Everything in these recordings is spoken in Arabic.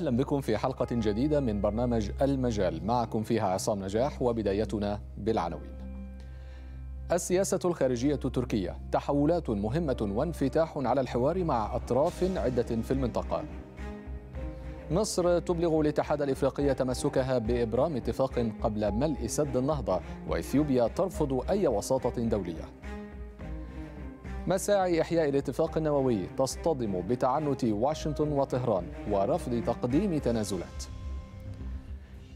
أهلا بكم في حلقة جديدة من برنامج المجال معكم فيها عصام نجاح وبدايتنا بالعناوين السياسة الخارجية التركية تحولات مهمة وانفتاح على الحوار مع أطراف عدة في المنطقة مصر تبلغ الاتحاد الافريقي تمسكها بابرام اتفاق قبل ملء سد النهضه واثيوبيا ترفض اي وساطه دوليه مساعي إحياء الاتفاق النووي تصطدم بتعنت واشنطن وطهران ورفض تقديم تنازلات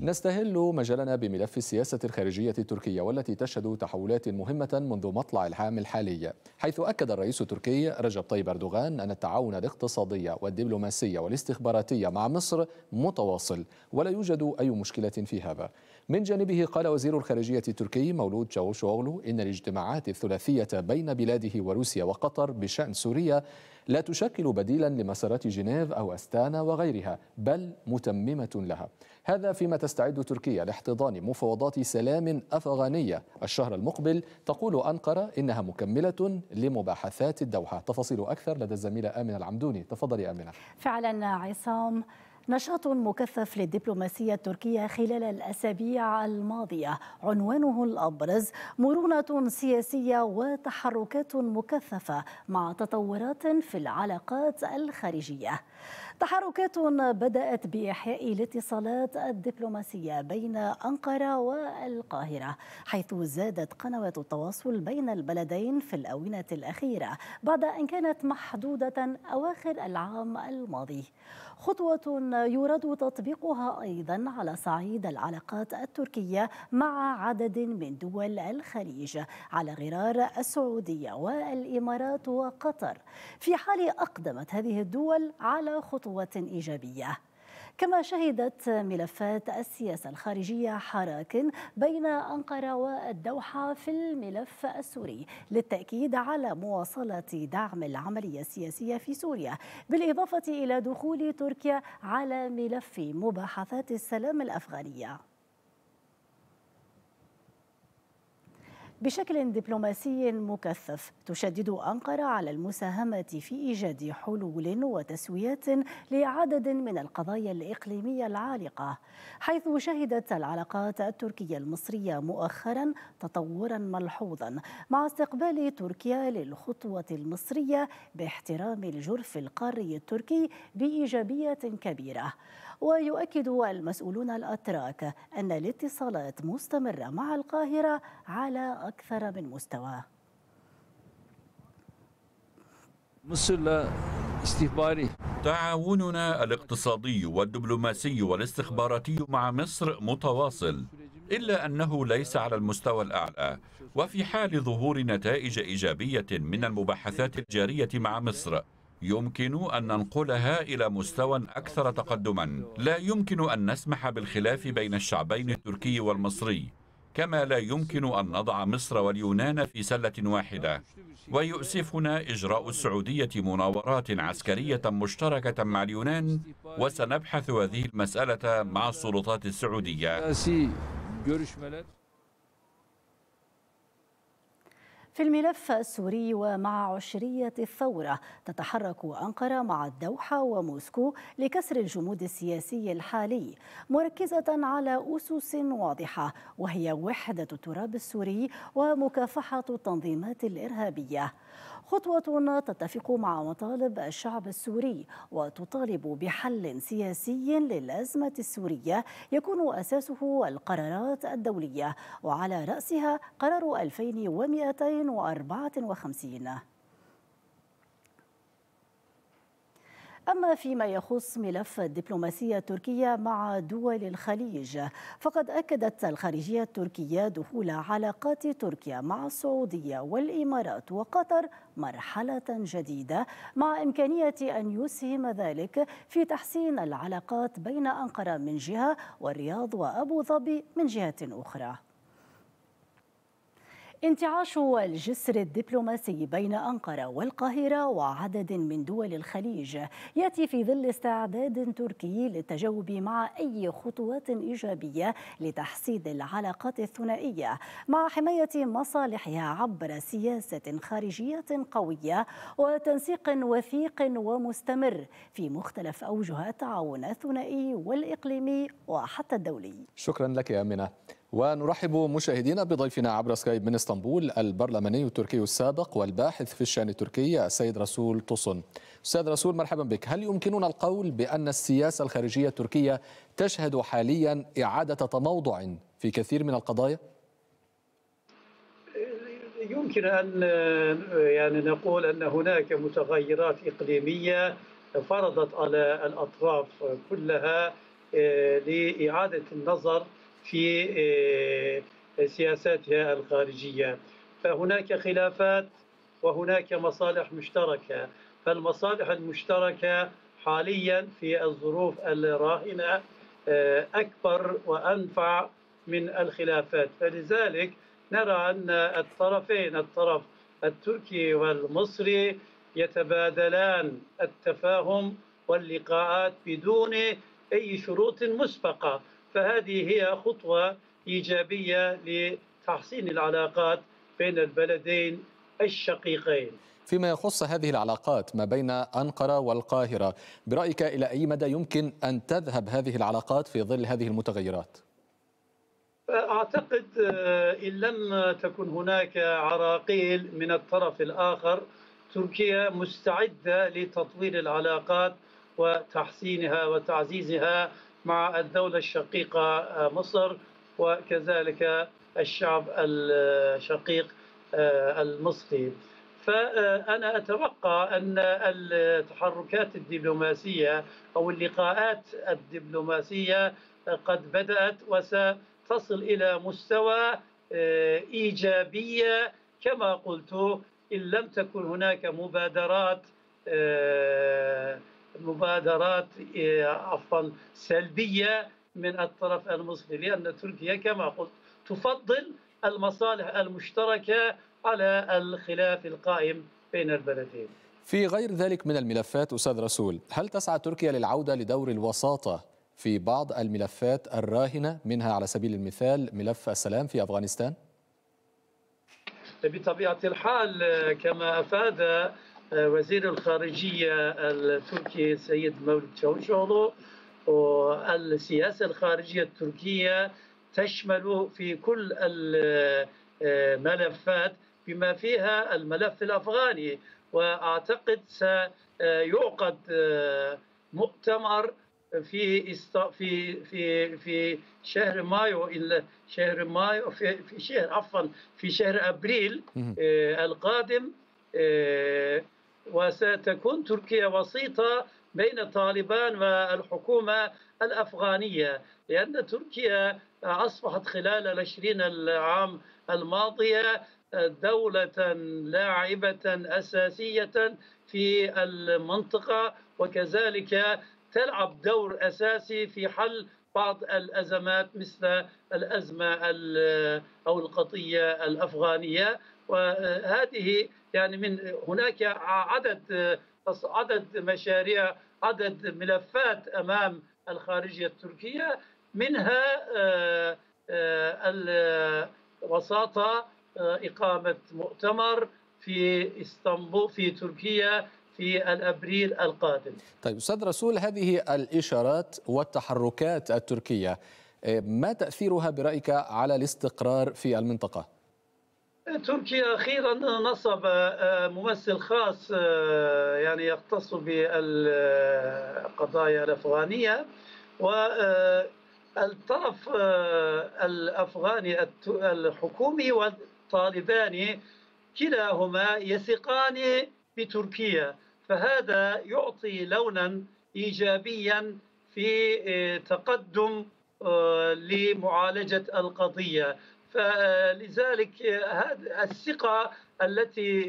نستهل مجالنا بملف السياسة الخارجية التركية والتي تشهد تحولات مهمة منذ مطلع العام الحالي حيث أكد الرئيس التركي رجب طيب أردوغان أن التعاون الاقتصادي والدبلوماسي والاستخباراتي مع مصر متواصل ولا يوجد أي مشكلة في هذا من جانبه قال وزير الخارجية التركي مولود شاوشوغلو إن الاجتماعات الثلاثية بين بلاده وروسيا وقطر بشأن سوريا لا تشكل بديلا لمسارات جنيف أو أستانا وغيرها بل متممة لها هذا فيما تستعد تركيا لاحتضان مفاوضات سلام أفغانية الشهر المقبل تقول أنقرة إنها مكملة لمباحثات الدوحة تفاصيل أكثر لدى الزميلة آمنة العمدوني تفضلي آمنة فعلا عصام نشاط مكثف للدبلوماسية التركية خلال الأسابيع الماضية عنوانه الأبرز مرونة سياسية وتحركات مكثفة مع تطورات في العلاقات الخارجية تحركات بدأت بإحياء الاتصالات الدبلوماسية بين أنقرة والقاهرة حيث زادت قنوات التواصل بين البلدين في الأونة الأخيرة بعد أن كانت محدودة أواخر العام الماضي خطوة يراد تطبيقها أيضا على صعيد العلاقات التركية مع عدد من دول الخليج على غرار السعودية والإمارات وقطر في حال أقدمت هذه الدول على خطوة خطوة إيجابية كما شهدت ملفات السياسة الخارجية حراك بين أنقرة والدوحة في الملف السوري للتأكيد على مواصلة دعم العملية السياسية في سوريا بالإضافة إلى دخول تركيا على ملف مباحثات السلام الأفغانية بشكل دبلوماسي مكثف تشدد أنقرة على المساهمة في إيجاد حلول وتسويات لعدد من القضايا الإقليمية العالقة حيث شهدت العلاقات التركية المصرية مؤخرا تطورا ملحوظا مع استقبال تركيا للخطوة المصرية باحترام الجرف القاري التركي بإيجابية كبيرة ويؤكد المسؤولون الأتراك أن الاتصالات مستمرة مع القاهرة على أكثر من مستوى مصر استخباري تعاوننا الاقتصادي والدبلوماسي والاستخباراتي مع مصر متواصل إلا أنه ليس على المستوى الأعلى وفي حال ظهور نتائج إيجابية من المباحثات الجارية مع مصر يمكن أن ننقلها إلى مستوى أكثر تقدما لا يمكن أن نسمح بالخلاف بين الشعبين التركي والمصري كما لا يمكن أن نضع مصر واليونان في سلة واحدة ويؤسفنا إجراء السعودية مناورات عسكرية مشتركة مع اليونان وسنبحث هذه المسألة مع السلطات السعودية في الملف السوري ومع عشرية الثورة تتحرك أنقرة مع الدوحة وموسكو لكسر الجمود السياسي الحالي مركزة على أسس واضحة وهي وحدة التراب السوري ومكافحة التنظيمات الإرهابية خطوة تتفق مع مطالب الشعب السوري وتطالب بحل سياسي للأزمة السورية يكون أساسه القرارات الدولية وعلى رأسها قرار 2254 أما فيما يخص ملف الدبلوماسية التركية مع دول الخليج فقد أكدت الخارجية التركية دخول علاقات تركيا مع السعودية والإمارات وقطر مرحلة جديدة مع إمكانية أن يسهم ذلك في تحسين العلاقات بين أنقرة من جهة والرياض وأبو ظبي من جهة أخرى انتعاش الجسر الدبلوماسي بين أنقرة والقاهرة وعدد من دول الخليج يأتي في ظل استعداد تركي للتجاوب مع أي خطوات إيجابية لتحسين العلاقات الثنائية مع حماية مصالحها عبر سياسة خارجية قوية وتنسيق وثيق ومستمر في مختلف أوجه التعاون الثنائي والإقليمي وحتى الدولي شكرا لك يا أمنة ونرحب مشاهدينا بضيفنا عبر سكايب من اسطنبول البرلماني التركي السابق والباحث في الشان التركي السيد رسول طوسن أستاذ رسول مرحبا بك هل يمكننا القول بأن السياسة الخارجية التركية تشهد حاليا إعادة تموضع في كثير من القضايا؟ يمكن أن يعني نقول أن هناك متغيرات إقليمية فرضت على الأطراف كلها آه، لإعادة النظر في آه، سياساتها الخارجية فهناك خلافات وهناك مصالح مشتركة فالمصالح المشتركة حاليا في الظروف الراهنة آه، أكبر وأنفع من الخلافات فلذلك نرى أن الطرفين الطرف التركي والمصري يتبادلان التفاهم واللقاءات بدون أي شروط مسبقة فهذه هي خطوة إيجابية لتحسين العلاقات بين البلدين الشقيقين فيما يخص هذه العلاقات ما بين أنقرة والقاهرة برأيك إلى أي مدى يمكن أن تذهب هذه العلاقات في ظل هذه المتغيرات؟ أعتقد آه، إن لم تكن هناك عراقيل من الطرف الآخر تركيا مستعدة لتطوير العلاقات وتحسينها وتعزيزها مع الدولة الشقيقة مصر وكذلك الشعب الشقيق آه، المصري فأنا أتوقع أن التحركات الدبلوماسية أو اللقاءات الدبلوماسية قد بدأت وستصل إلى مستوى آه، إيجابية كما قلت إن لم تكن هناك مبادرات آه، مبادرات آه، عفوا سلبيه من الطرف المصري لان تركيا كما قلت تفضل المصالح المشتركه على الخلاف القائم بين البلدين. في غير ذلك من الملفات استاذ رسول، هل تسعى تركيا للعوده لدور الوساطه في بعض الملفات الراهنه منها على سبيل المثال ملف السلام في افغانستان؟ بطبيعه الحال آه، كما افاد وزير الخارجية التركي السيد مولد چاوشوغلو والسياسة الخارجية التركية تشمل في كل الملفات بما فيها الملف الأفغاني وأعتقد سيعقد مؤتمر في في في في شهر مايو الى شهر مايو في, في شهر عفوا في شهر ابريل آه القادم آه وستكون تركيا وسيطة بين طالبان والحكومة الأفغانية لأن تركيا أصبحت خلال العشرين العام الماضية دولة لاعبة أساسية في المنطقة وكذلك تلعب دور أساسي في حل بعض الأزمات مثل الأزمة أو القضية الأفغانية وهذه يعني من هناك عدد عدد مشاريع عدد ملفات امام الخارجيه التركيه منها آه، الوساطه آه، اقامه مؤتمر في اسطنبول في تركيا في الابريل القادم. طيب استاذ رسول هذه الاشارات والتحركات التركيه آه، ما تاثيرها برايك على الاستقرار في المنطقه؟ تركيا أخيرا نصب آه، آه، ممثل خاص آه، يعني يختص بالقضايا الأفغانية والطرف الأفغاني الحكومي والطالباني كلاهما يثقان بتركيا فهذا يعطي لونا إيجابيا في تقدم لمعالجة القضية فلذلك هذه الثقة التي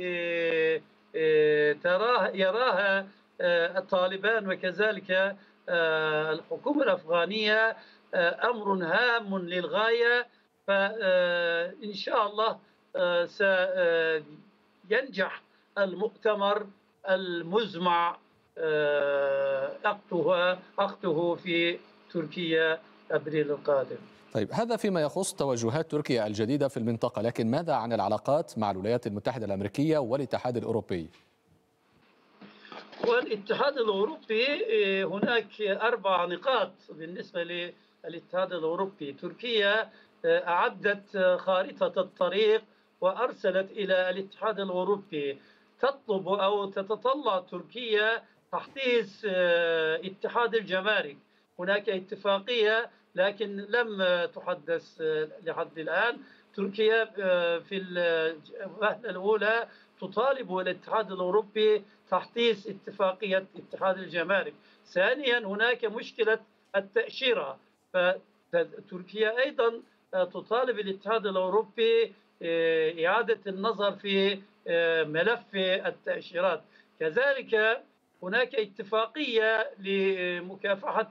آه، آه، تراها يراها آه، الطالبان وكذلك الحكومة الأفغانية أمر هام للغاية فإن شاء الله سينجح المؤتمر المزمع أخته في تركيا أبريل القادم طيب هذا فيما يخص توجهات تركيا الجديدة في المنطقة لكن ماذا عن العلاقات مع الولايات المتحدة الأمريكية والاتحاد الأوروبي؟ والاتحاد الأوروبي إيه، هناك أربع نقاط بالنسبة للاتحاد الأوروبي تركيا إيه، أعدت خارطة الطريق وأرسلت إلى الاتحاد الأوروبي تطلب أو تتطلع تركيا تحديث إيه، اتحاد الجمارك هناك اتفاقية لكن لم تحدث آه، لحد الآن تركيا آه، في الوهلة آه، الأولى تطالب الاتحاد الأوروبي تحديث اتفاقية اتحاد الجمارك ثانيا هناك مشكلة التأشيرة فتركيا أيضا تطالب الاتحاد الأوروبي إعادة النظر في ملف التأشيرات كذلك هناك اتفاقية لمكافحة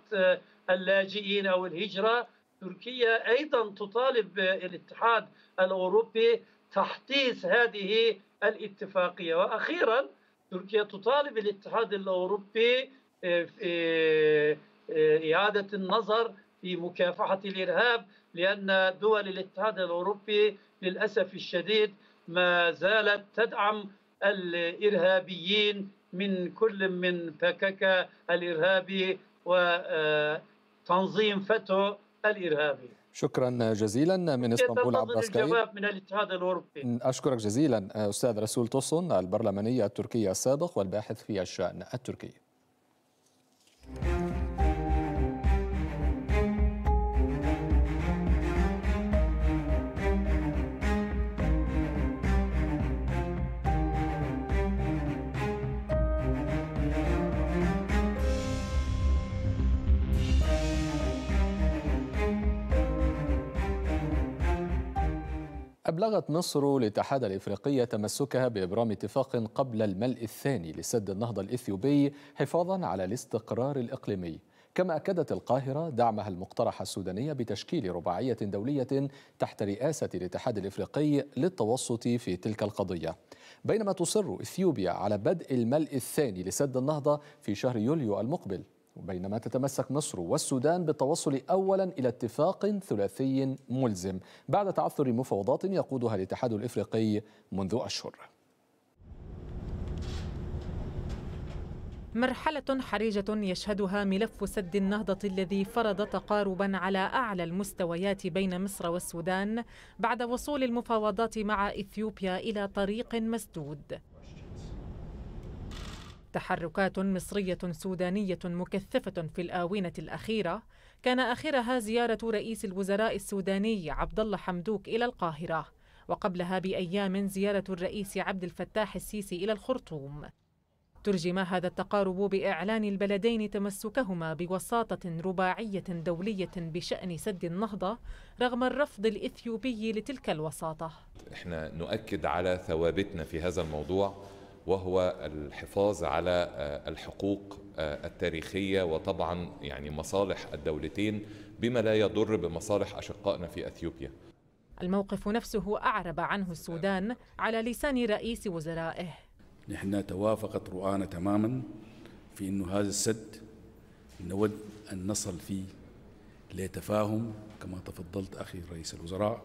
اللاجئين أو الهجرة تركيا أيضا تطالب الاتحاد الأوروبي تحديث هذه الاتفاقية وأخيرا تركيا تطالب الاتحاد الأوروبي آه، في آه، إعادة النظر في مكافحة الإرهاب لأن دول الاتحاد الأوروبي للأسف الشديد ما زالت تدعم الإرهابيين من كل من فككة الإرهابي و آه، تنظيم فتو الارهابي شكرا جزيلا من اسطنبول عبد الجواب من الاتحاد الاوروبي اشكرك جزيلا استاذ رسول توسون البرلماني التركي السابق والباحث في الشان التركي أبلغت مصر الاتحاد الإفريقي تمسكها بإبرام اتفاق قبل الملء الثاني لسد النهضة الإثيوبي حفاظا على الاستقرار الإقليمي كما أكدت القاهرة دعمها المقترح السوداني بتشكيل رباعية دولية تحت رئاسة الاتحاد الإفريقي للتوسط في تلك القضية بينما تصر إثيوبيا على بدء الملء الثاني لسد النهضة في شهر يوليو المقبل بينما تتمسك مصر والسودان بالتوصل اولا الى اتفاق ثلاثي ملزم بعد تعثر مفاوضات يقودها الاتحاد الافريقي منذ اشهر. مرحلة حرجة يشهدها ملف سد النهضة الذي فرض تقاربا على أعلى المستويات بين مصر والسودان بعد وصول المفاوضات مع إثيوبيا إلى طريق مسدود تحركات مصرية سودانية مكثفة في الآونة الأخيرة كان آخرها زيارة رئيس الوزراء السوداني عبد الله حمدوك إلى القاهرة وقبلها بأيام زيارة الرئيس عبد الفتاح السيسي إلى الخرطوم ترجم هذا التقارب بإعلان البلدين تمسكهما بوساطة رباعية دولية بشأن سد النهضة رغم الرفض الإثيوبي لتلك الوساطة. احنا نؤكد على ثوابتنا في هذا الموضوع وهو الحفاظ على آه، الحقوق آه، التاريخية وطبعا يعني مصالح الدولتين بما لا يضر بمصالح أشقائنا في أثيوبيا الموقف نفسه أعرب عنه السودان على لسان رئيس وزرائه نحن توافقت رؤانا تماما في أن هذا السد نود أن نصل فيه لتفاهم كما تفضلت أخي رئيس الوزراء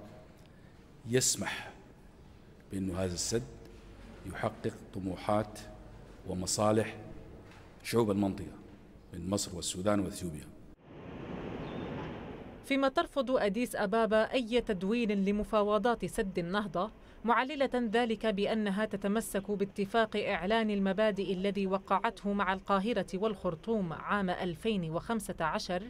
يسمح بأن هذا السد يحقق طموحات ومصالح شعوب المنطقة من مصر والسودان واثيوبيا فيما ترفض أديس أبابا أي تدوين لمفاوضات سد النهضة معللة ذلك بأنها تتمسك باتفاق إعلان المبادئ الذي وقعته مع القاهرة والخرطوم عام 2015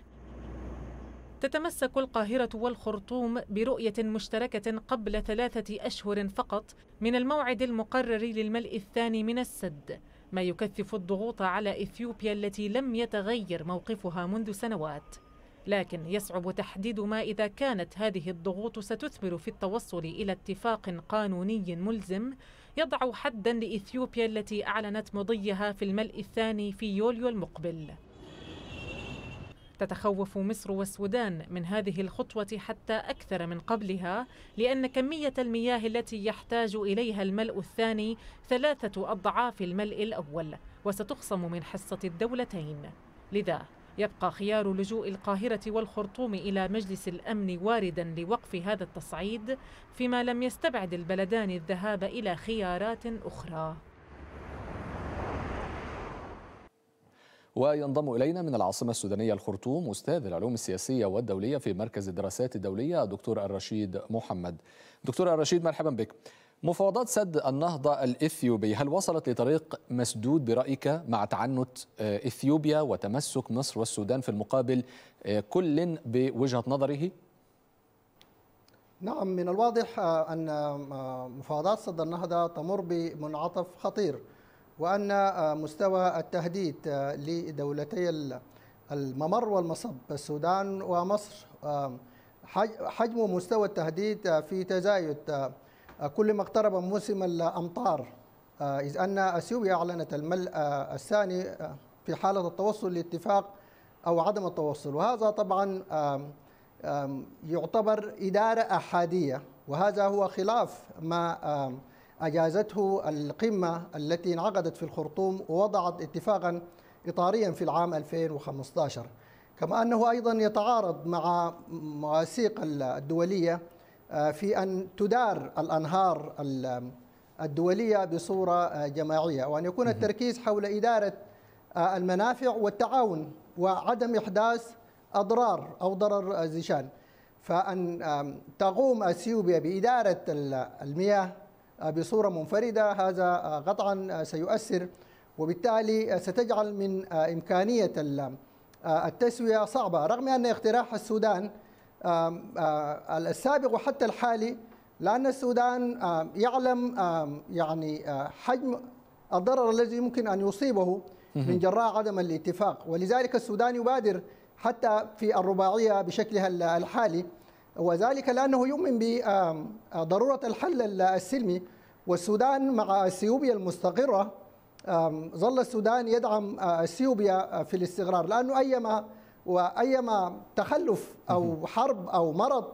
تتمسك القاهرة والخرطوم برؤية مشتركة قبل ثلاثة أشهر فقط من الموعد المقرر للملء الثاني من السد ما يكثف الضغوط على إثيوبيا التي لم يتغير موقفها منذ سنوات لكن يصعب تحديد ما إذا كانت هذه الضغوط ستثمر في التوصل إلى اتفاق قانوني ملزم يضع حدا لإثيوبيا التي أعلنت مضيها في الملء الثاني في يوليو المقبل تتخوف مصر والسودان من هذه الخطوة حتى أكثر من قبلها لأن كمية المياه التي يحتاج إليها الملء الثاني ثلاثة أضعاف الملء الأول وستخصم من حصة الدولتين لذا يبقى خيار لجوء القاهرة والخرطوم إلى مجلس الأمن واردا لوقف هذا التصعيد فيما لم يستبعد البلدان الذهاب إلى خيارات أخرى وينضم إلينا من العاصمة السودانية الخرطوم أستاذ العلوم السياسية والدولية في مركز الدراسات الدولية دكتور الرشيد محمد دكتور الرشيد مرحبا بك مفاوضات سد النهضة الإثيوبي هل وصلت لطريق مسدود برأيك مع تعنت آه، إثيوبيا وتمسك مصر والسودان في المقابل آه، كل بوجهة نظره؟ نعم من الواضح آه، أن مفاوضات سد النهضة تمر بمنعطف خطير وأن آه، مستوى التهديد آه، لدولتي الممر والمصب السودان ومصر حجم مستوى التهديد آه، في تزايد كل ما اقترب موسم الأمطار إذ أن أثيوبيا أعلنت الملء الثاني في حالة التوصل لاتفاق أو عدم التوصل وهذا طبعا يعتبر إدارة أحادية وهذا هو خلاف ما أجازته القمة التي انعقدت في الخرطوم ووضعت اتفاقا إطاريا في العام 2015 كما أنه أيضا يتعارض مع مواثيق الدولية آه، في أن تدار الأنهار الدولية بصورة آه، جماعية وأن يكون التركيز حول إدارة آه، المنافع والتعاون وعدم إحداث أضرار أو ضرر زيشان فأن تقوم أثيوبيا بإدارة المياه بصورة منفردة هذا قطعا سيؤثر وبالتالي ستجعل من إمكانية التسوية صعبة رغم أن اقتراح السودان السابق وحتى الحالي لأن السودان يعلم يعني آه، حجم الضرر الذي يمكن أن يصيبه من جراء عدم الاتفاق ولذلك السودان يبادر حتى في الرباعية بشكلها الحالي وذلك لأنه يؤمن بضرورة آه، الحل السلمي والسودان مع اثيوبيا المستقرة ظل السودان يدعم اثيوبيا آه، آه، في الاستقرار لأنه أيما وأيما تخلف أو حرب أو مرض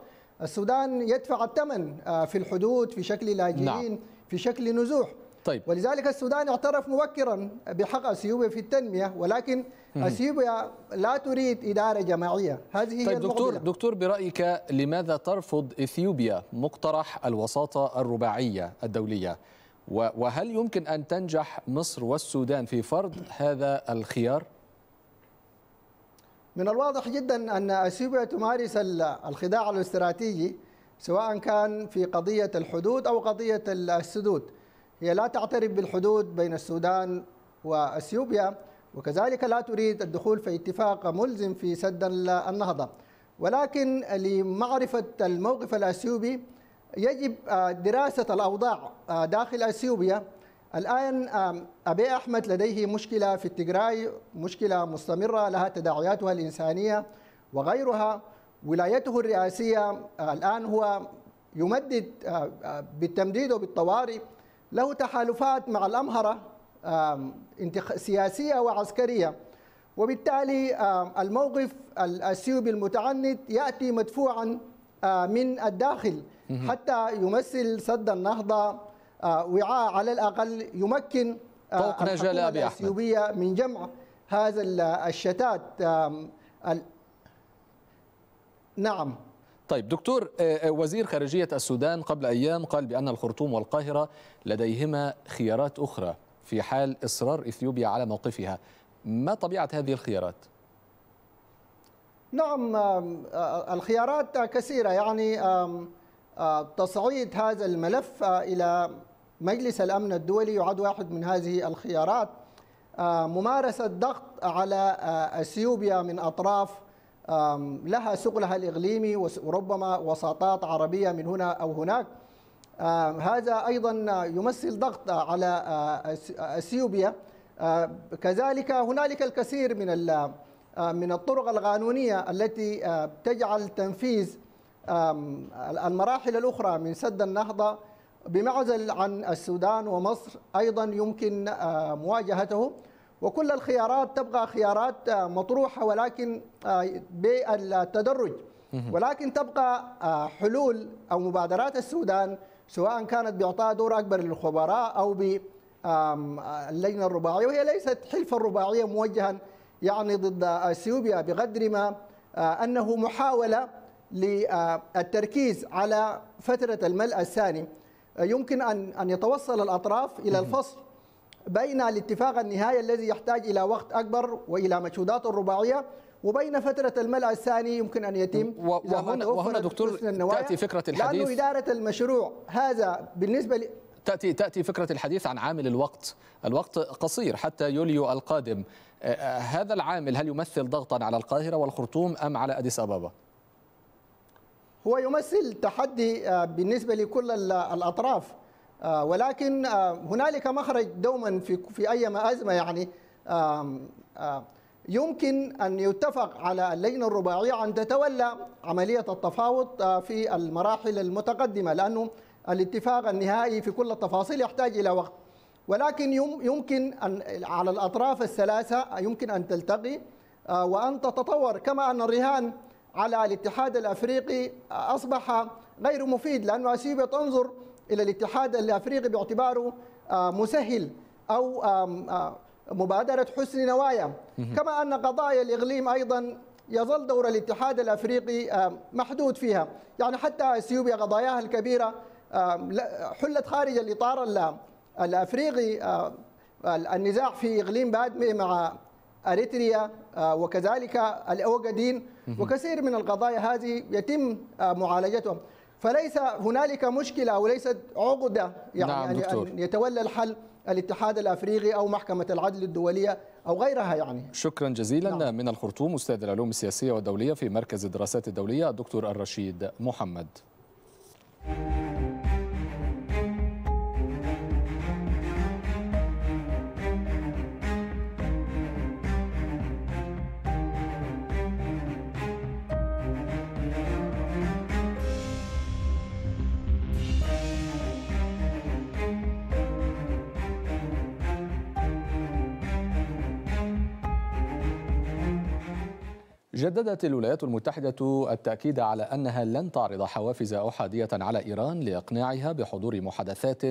السودان يدفع الثمن في الحدود في شكل لاجئين نعم. في شكل نزوح طيب. ولذلك السودان اعترف مبكرا بحق اثيوبيا في التنميه ولكن اثيوبيا لا تريد اداره جماعيه هذه طيب هي طيب دكتور المقبلة. دكتور برايك لماذا ترفض اثيوبيا مقترح الوساطه الرباعيه الدوليه وهل يمكن ان تنجح مصر والسودان في فرض هذا الخيار من الواضح جدا ان اثيوبيا تمارس الخداع الاستراتيجي سواء كان في قضيه الحدود او قضيه السدود هي لا تعترف بالحدود بين السودان واثيوبيا وكذلك لا تريد الدخول في اتفاق ملزم في سد النهضة ولكن لمعرفة الموقف الأثيوبي يجب آه، دراسة الأوضاع آه، داخل أثيوبيا الآن أبي أحمد لديه مشكلة في التجراي مشكلة مستمرة لها تداعياتها الإنسانية وغيرها ولايته الرئاسية آه، الآن هو يمدد بالتمديد وبالطوارئ له تحالفات مع الأمهرة سياسية وعسكرية وبالتالي الموقف الأثيوبي المتعنت يأتي مدفوعا من الداخل حتى يمثل سد النهضة وعاء على الأقل يمكن الأثيوبية من جمع هذا الشتات نعم طيب دكتور وزير خارجية السودان قبل أيام قال بأن الخرطوم والقاهرة لديهما خيارات أخرى في حال إصرار إثيوبيا على موقفها ما طبيعة هذه الخيارات؟ نعم آه، الخيارات كثيرة يعني آه، تصعيد هذا الملف آه، إلى مجلس الأمن الدولي يعد واحد من هذه الخيارات ممارسة ضغط على أثيوبيا من أطراف لها سقلها الإقليمي وربما وساطات عربية من هنا أو هناك آه، هذا أيضا يمثل ضغط على آه، آه، اثيوبيا كذلك هنالك الكثير من من الطرق القانونية التي تجعل تنفيذ المراحل الأخرى من سد النهضة بمعزل عن السودان ومصر أيضا يمكن مواجهته وكل الخيارات تبقى خيارات مطروحة ولكن بالتدرج ولكن تبقى حلول أو مبادرات السودان سواء كانت بإعطاء دور أكبر للخبراء أو باللجنة الرباعية وهي ليست حلفا الرباعية موجها يعني ضد اثيوبيا بقدر ما آه، أنه محاولة للتركيز على فترة الملء الثاني آه، يمكن أن أن يتوصل الأطراف إلى الفصل بين الاتفاق النهائي الذي يحتاج إلى وقت أكبر وإلى مجهودات رباعية وبين فترة الملع الثاني يمكن أن يتم وهنا, وهنا دكتور تأتي فكرة الحديث لأن إدارة المشروع هذا بالنسبة ل... تأتي تأتي فكرة الحديث عن عامل الوقت الوقت قصير حتى يوليو القادم أه، أه، هذا العامل هل يمثل ضغطا على القاهرة والخرطوم أم على أديس أبابا؟ هو يمثل تحدي أه، بالنسبة لكل الأطراف ولكن هنالك مخرج دوما في أي أزمة يعني يمكن أن يتفق على اللجنة الرباعية أن تتولى عملية التفاوض آه، في المراحل المتقدمة لأنه الاتفاق النهائي في كل التفاصيل يحتاج إلى وقت ولكن يمكن أن على الأطراف الثلاثة يمكن أن تلتقي آه، وأن تتطور كما أن الرهان على الاتحاد الأفريقي آه، أصبح غير مفيد لأن أثيوبيا تنظر إلى الاتحاد الأفريقي باعتباره مسهل أو مبادرة حسن نوايا كما أن قضايا الإقليم أيضا يظل دور الاتحاد الأفريقي آه، محدود فيها يعني حتى أثيوبيا قضاياها الكبيرة آه، حلت خارج الإطار الأفريقي آه، النزاع في إقليم بادمي مع اريتريا وكذلك الاوغادين وكثير من القضايا هذه يتم معالجتهم فليس هنالك مشكله او ليست عقده يعني نعم يعني ان يتولى الحل الاتحاد الافريقي او محكمه العدل الدوليه او غيرها يعني شكرا جزيلا نعم. من الخرطوم استاذ العلوم السياسيه والدوليه في مركز الدراسات الدوليه الدكتور الرشيد محمد جددت الولايات المتحدة التأكيد على أنها لن تعرض حوافز أحادية على إيران لإقناعها بحضور محادثات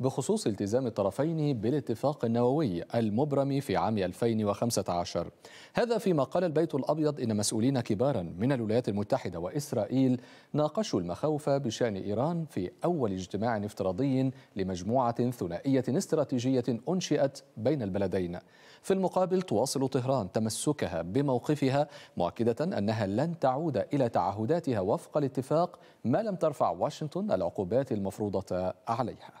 بخصوص التزام الطرفين بالاتفاق النووي المبرم في عام 2015 هذا فيما قال البيت الأبيض إن مسؤولين كبارا من الولايات المتحدة وإسرائيل ناقشوا المخاوف بشأن إيران في أول اجتماع افتراضي لمجموعة ثنائية استراتيجية أنشئت بين البلدين في المقابل تواصل طهران تمسكها بموقفها مؤكدة أنها لن تعود إلى تعهداتها وفق الاتفاق ما لم ترفع واشنطن العقوبات المفروضة عليها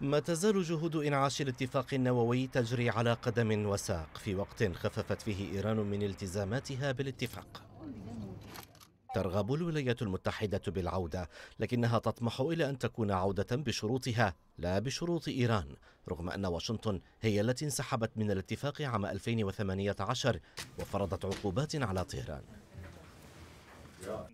ما تزال جهود إنعاش الاتفاق النووي تجري على قدم وساق في وقت خففت فيه إيران من التزاماتها بالاتفاق ترغب الولايات المتحدة بالعودة لكنها تطمح إلى أن تكون عودة بشروطها لا بشروط إيران رغم أن واشنطن هي التي انسحبت من الاتفاق عام 2018 وفرضت عقوبات على طهران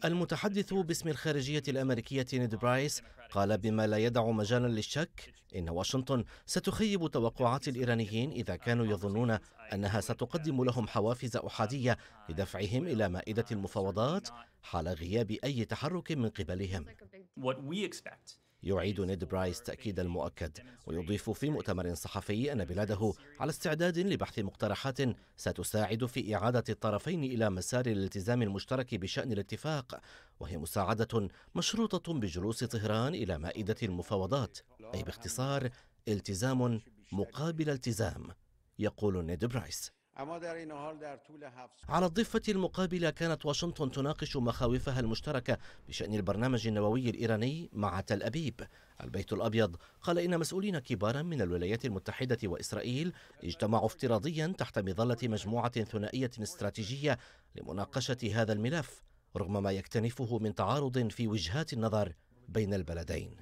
المتحدث باسم الخارجية الأمريكية نيد برايس قال بما لا يدع مجالا للشك إن واشنطن ستخيب توقعات الإيرانيين إذا كانوا يظنون أنها ستقدم لهم حوافز أحادية لدفعهم إلى مائدة المفاوضات حال غياب أي تحرك من قبلهم. يعيد نيد برايس تأكيد المؤكد ويضيف في مؤتمر صحفي أن بلاده على استعداد لبحث مقترحات ستساعد في إعادة الطرفين إلى مسار الالتزام المشترك بشأن الاتفاق وهي مساعدة مشروطة بجلوس طهران إلى مائدة المفاوضات أي باختصار التزام مقابل التزام يقول نيد برايس على الضفة المقابلة كانت واشنطن تناقش مخاوفها المشتركة بشأن البرنامج النووي الإيراني مع تل أبيب البيت الأبيض قال إن مسؤولين كبارا من الولايات المتحدة وإسرائيل اجتمعوا افتراضيا تحت مظلة مجموعة ثنائية استراتيجية لمناقشة هذا الملف رغم ما يكتنفه من تعارض في وجهات النظر بين البلدين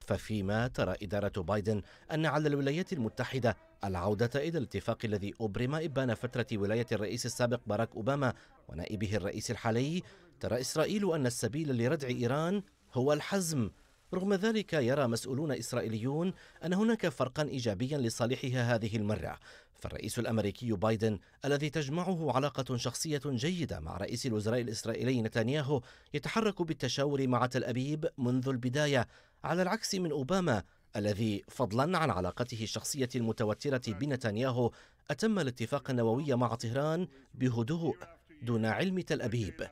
ففيما ترى إدارة بايدن أن على الولايات المتحدة العودة إلى الاتفاق الذي أبرم إبان فترة ولاية الرئيس السابق باراك أوباما ونائبه الرئيس الحالي ترى إسرائيل أن السبيل لردع إيران هو الحزم رغم ذلك يرى مسؤولون إسرائيليون أن هناك فرقا إيجابيا لصالحها هذه المرة فالرئيس الأمريكي بايدن الذي تجمعه علاقة شخصية جيدة مع رئيس الوزراء الإسرائيلي نتنياهو يتحرك بالتشاور مع تل أبيب منذ البداية على العكس من أوباما الذي فضلا عن علاقته الشخصية المتوترة بنتنياهو أتم الاتفاق النووي مع طهران بهدوء دون علم تل أبيب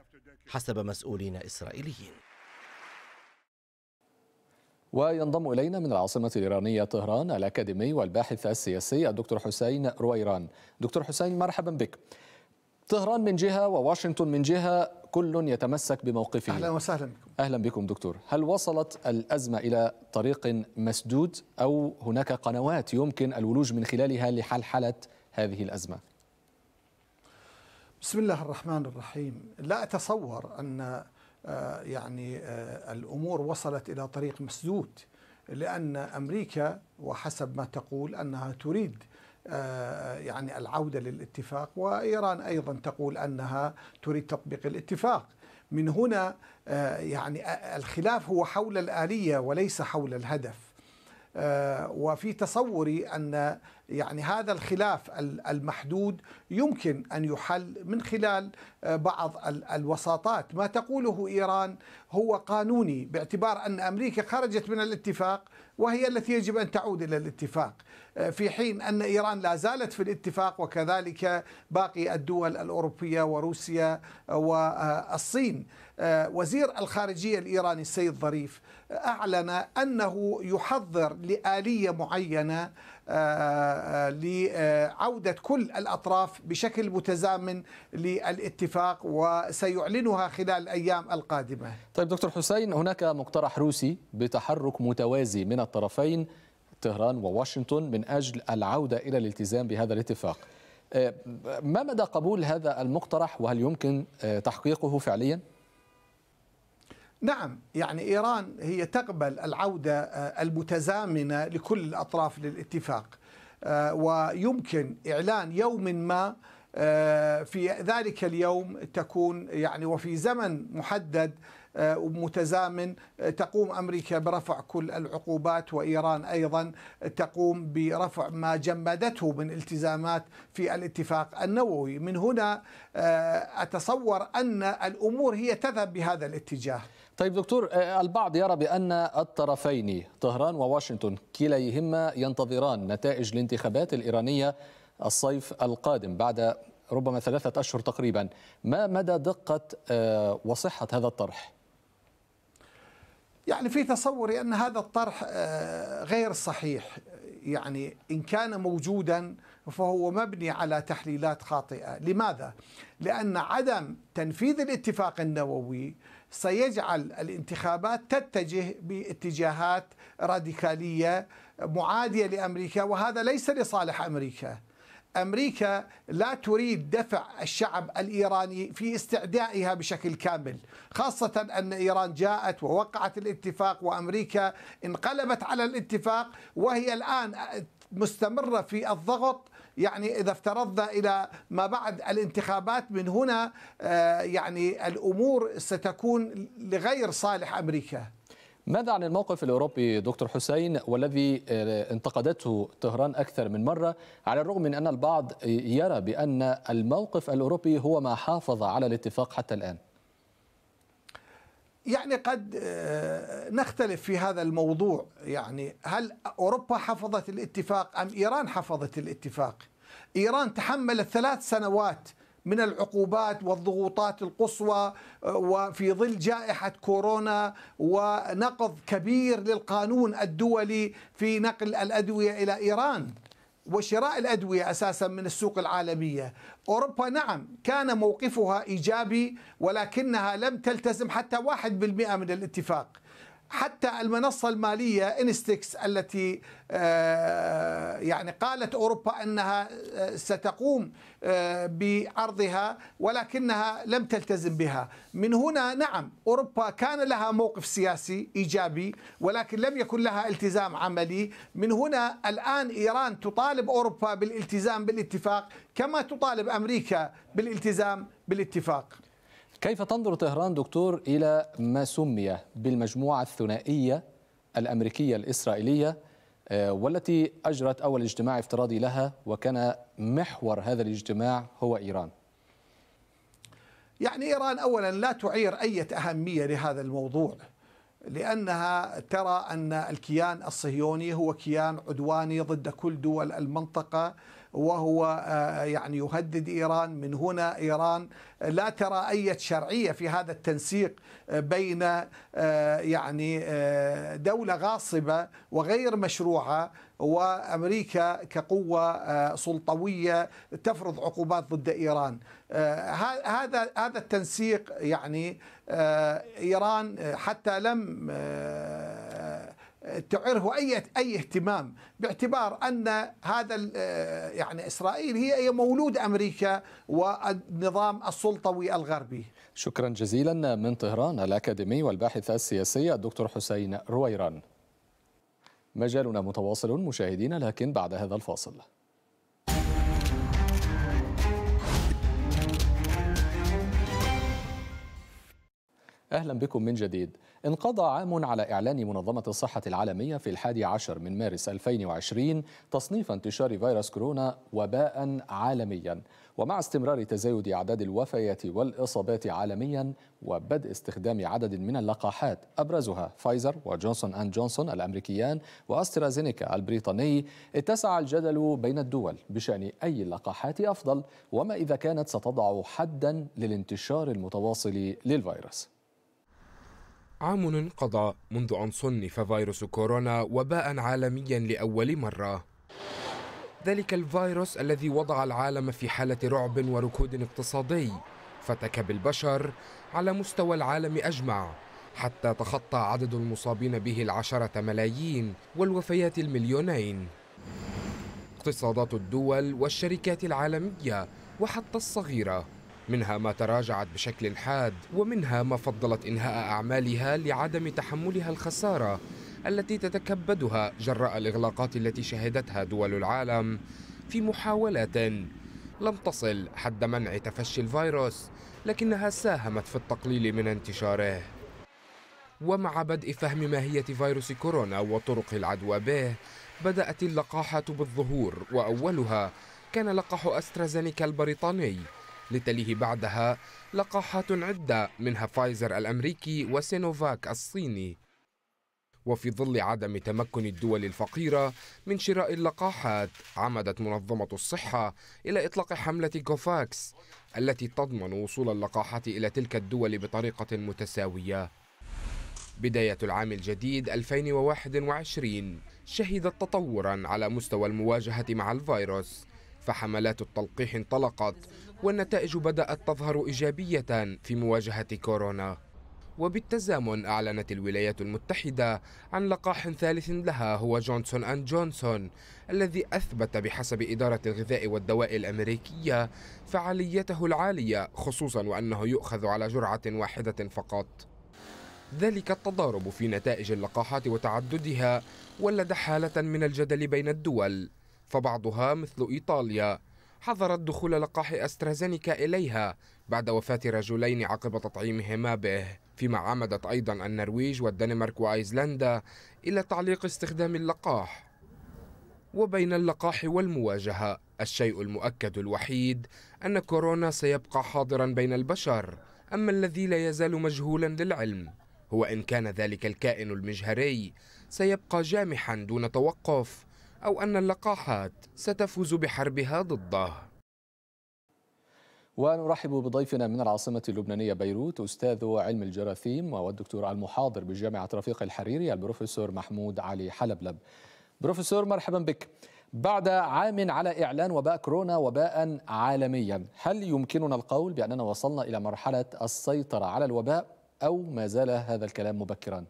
حسب مسؤولين إسرائيليين وينضم إلينا من العاصمة الإيرانية طهران الأكاديمي والباحث السياسي الدكتور حسين رويران دكتور حسين مرحبا بك طهران من جهة وواشنطن من جهة كل يتمسك بموقفه أهلا وسهلا بكم أهلا بكم دكتور هل وصلت الأزمة إلى طريق مسدود أو هناك قنوات يمكن الولوج من خلالها لحلحلة هذه الأزمة بسم الله الرحمن الرحيم لا أتصور أن آه، يعني آه، الأمور وصلت إلى طريق مسدود لأن أمريكا وحسب ما تقول أنها تريد آه، يعني العودة للاتفاق وإيران أيضا تقول أنها تريد تطبيق الاتفاق من هنا آه، يعني الخلاف هو حول الآلية وليس حول الهدف آه، وفي تصوري ان يعني هذا الخلاف المحدود يمكن ان يحل من خلال آه، بعض الوساطات، ما تقوله ايران هو قانوني باعتبار ان امريكا خرجت من الاتفاق وهي التي يجب ان تعود الى الاتفاق، آه، في حين ان ايران لا زالت في الاتفاق وكذلك باقي الدول الاوروبيه وروسيا والصين. آه، وزير الخارجية الإيراني السيد ظريف آه، أعلن أنه يحضر لآلية معينة آه، لعودة كل الأطراف بشكل متزامن للاتفاق وسيعلنها خلال الأيام القادمة طيب دكتور حسين هناك مقترح روسي بتحرك متوازي من الطرفين طهران وواشنطن من أجل العودة إلى الالتزام بهذا الاتفاق ما مدى قبول هذا المقترح وهل يمكن تحقيقه فعليا؟ نعم يعني إيران هي تقبل العودة آه، المتزامنة لكل الأطراف للاتفاق آه، ويمكن إعلان يوم ما آه، في ذلك اليوم تكون يعني وفي زمن محدد ومتزامن تقوم امريكا برفع كل العقوبات وايران ايضا تقوم برفع ما جمدته من التزامات في الاتفاق النووي، من هنا اتصور ان الامور هي تذهب بهذا الاتجاه. طيب دكتور آه، البعض يرى بأن الطرفين طهران وواشنطن كليهما ينتظران نتائج الانتخابات الإيرانية الصيف القادم بعد ربما ثلاثة أشهر تقريبا ما مدى دقة آه، وصحة هذا الطرح؟ يعني في تصوري أن هذا الطرح آه، غير صحيح يعني إن كان موجودا فهو مبني على تحليلات خاطئة لماذا؟ لأن عدم تنفيذ الاتفاق النووي سيجعل الانتخابات تتجه باتجاهات راديكالية معادية لأمريكا وهذا ليس لصالح أمريكا أمريكا لا تريد دفع الشعب الإيراني في استعدائها بشكل كامل خاصة أن إيران جاءت ووقعت الاتفاق وأمريكا انقلبت على الاتفاق وهي الآن مستمرة في الضغط يعني إذا افترضنا إلى ما بعد الانتخابات من هنا آه، يعني الأمور ستكون لغير صالح أمريكا ماذا عن الموقف الأوروبي دكتور حسين والذي آه، انتقدته طهران أكثر من مرة على الرغم من أن البعض يرى بأن الموقف الأوروبي هو ما حافظ على الاتفاق حتى الآن يعني قد آه، نختلف في هذا الموضوع يعني هل أوروبا حفظت الاتفاق أم إيران حفظت الاتفاق إيران تحملت ثلاث سنوات من العقوبات والضغوطات القصوى آه، وفي ظل جائحة كورونا ونقض كبير للقانون الدولي في نقل الأدوية إلى إيران وشراء الأدوية أساسا من السوق العالمية أوروبا نعم كان موقفها إيجابي ولكنها لم تلتزم حتى 1% من الاتفاق حتى المنصة المالية انستكس التي آه، يعني قالت أوروبا أنها آه، ستقوم آه، بعرضها ولكنها لم تلتزم بها من هنا نعم أوروبا كان لها موقف سياسي إيجابي ولكن لم يكن لها التزام عملي من هنا الآن إيران تطالب أوروبا بالالتزام بالاتفاق كما تطالب أمريكا بالالتزام بالاتفاق كيف تنظر طهران دكتور إلى ما سمي بالمجموعة الثنائية الأمريكية الإسرائيلية آه، والتي أجرت أول اجتماع افتراضي لها وكان محور هذا الاجتماع هو إيران يعني إيران أولا لا تعير أي أهمية لهذا الموضوع لأنها ترى أن الكيان الصهيوني هو كيان عدواني ضد كل دول المنطقة وهو آه، يعني يهدد إيران من هنا إيران لا ترى أي شرعية في هذا التنسيق آه، بين آه، يعني دولة غاصبة وغير مشروعة وامريكا كقوه سلطويه تفرض عقوبات ضد ايران هذا هذا التنسيق يعني ايران حتى لم تعره اي اي اهتمام باعتبار ان هذا آه، يعني اسرائيل هي مولود امريكا والنظام السلطوي الغربي. شكرا جزيلا من طهران الاكاديمي والباحث السياسي الدكتور حسين رويران. مجالنا متواصل مشاهدينا لكن بعد هذا الفاصل. أهلا بكم من جديد انقضى عام على إعلان منظمة الصحة العالمية في الحادي عشر من مارس 2020 تصنيف انتشار فيروس كورونا وباء عالميا ومع استمرار تزايد أعداد الوفيات والإصابات عالميا وبدء استخدام عدد من اللقاحات أبرزها فايزر وجونسون أند جونسون الأمريكيان وأسترازينيكا البريطاني اتسع الجدل بين الدول بشأن أي اللقاحات أفضل وما إذا كانت ستضع حدا للانتشار المتواصل للفيروس عام انقضى منذ أن صنف فيروس كورونا وباء عالميا لأول مرة ذلك الفيروس الذي وضع العالم في حالة رعب وركود اقتصادي فتك بالبشر على مستوى العالم أجمع حتى تخطى عدد المصابين به العشرة ملايين والوفيات المليونين اقتصادات الدول والشركات العالمية وحتى الصغيرة منها ما تراجعت بشكل حاد ومنها ما فضلت إنهاء أعمالها لعدم تحملها الخسارة التي تتكبدها جراء الإغلاقات التي شهدتها دول العالم في محاولة لم تصل حد منع تفشي الفيروس لكنها ساهمت في التقليل من انتشاره ومع بدء فهم ماهية فيروس كورونا وطرق العدوى به بدأت اللقاحات بالظهور وأولها كان لقاح أسترازينيكا البريطاني لتليه بعدها لقاحات عدة منها فايزر الأمريكي وسينوفاك الصيني وفي ظل عدم تمكن الدول الفقيرة من شراء اللقاحات عمدت منظمة الصحة إلى إطلاق حملة كوفاكس التي تضمن وصول اللقاحات إلى تلك الدول بطريقة متساوية بداية العام الجديد 2021 شهدت تطورا على مستوى المواجهة مع الفيروس فحملات التلقيح انطلقت والنتائج بدأت تظهر إيجابية في مواجهة كورونا وبالتزامن أعلنت الولايات المتحدة عن لقاح ثالث لها هو جونسون أند جونسون الذي أثبت بحسب إدارة الغذاء والدواء الأمريكية فعاليته العالية خصوصا وأنه يؤخذ على جرعة واحدة فقط ذلك التضارب في نتائج اللقاحات وتعددها ولد حالة من الجدل بين الدول فبعضها مثل إيطاليا حظرت دخول لقاح أسترازينيكا إليها بعد وفاة رجلين عقب تطعيمهما به فيما عمدت أيضا النرويج والدنمارك وأيزلندا إلى تعليق استخدام اللقاح وبين اللقاح والمواجهة الشيء المؤكد الوحيد أن كورونا سيبقى حاضرا بين البشر أما الذي لا يزال مجهولا للعلم هو إن كان ذلك الكائن المجهري سيبقى جامحا دون توقف أو أن اللقاحات ستفوز بحربها ضده ونرحب بضيفنا من العاصمة اللبنانية بيروت أستاذ علم الجراثيم والدكتور المحاضر بجامعة رفيق الحريري البروفيسور محمود علي حلبلب بروفيسور مرحبا بك بعد عام على إعلان وباء كورونا وباء عالميا هل يمكننا القول بأننا وصلنا إلى مرحلة السيطرة على الوباء أو ما زال هذا الكلام مبكرا؟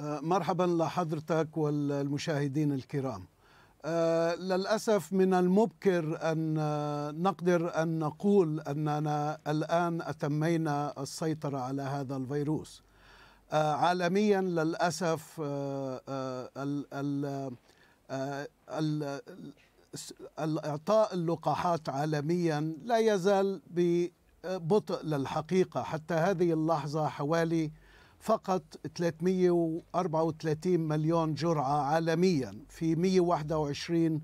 آه، مرحبا لحضرتك والمشاهدين الكرام آه، للأسف من المبكر أن آه، نقدر أن نقول أننا الآن أتمينا السيطرة على هذا الفيروس عالميا للأسف إعطاء اللقاحات عالميا لا يزال ببطء للحقيقة حتى هذه اللحظة حوالي فقط 334 مليون جرعة عالميا في 121